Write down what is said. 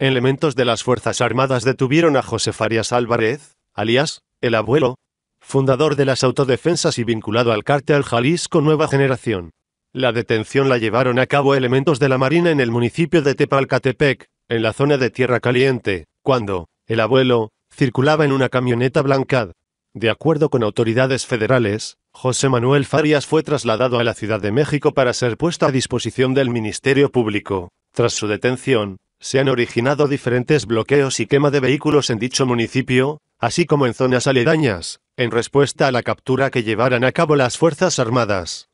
Elementos de las Fuerzas Armadas detuvieron a José Farias Álvarez, alias, el abuelo, fundador de las autodefensas y vinculado al cártel Jalisco Nueva Generación. La detención la llevaron a cabo elementos de la Marina en el municipio de Tepalcatepec, en la zona de Tierra Caliente, cuando, el abuelo, circulaba en una camioneta blancad. De acuerdo con autoridades federales, José Manuel Farias fue trasladado a la Ciudad de México para ser puesto a disposición del Ministerio Público. Tras su detención, se han originado diferentes bloqueos y quema de vehículos en dicho municipio, así como en zonas aledañas, en respuesta a la captura que llevaran a cabo las Fuerzas Armadas.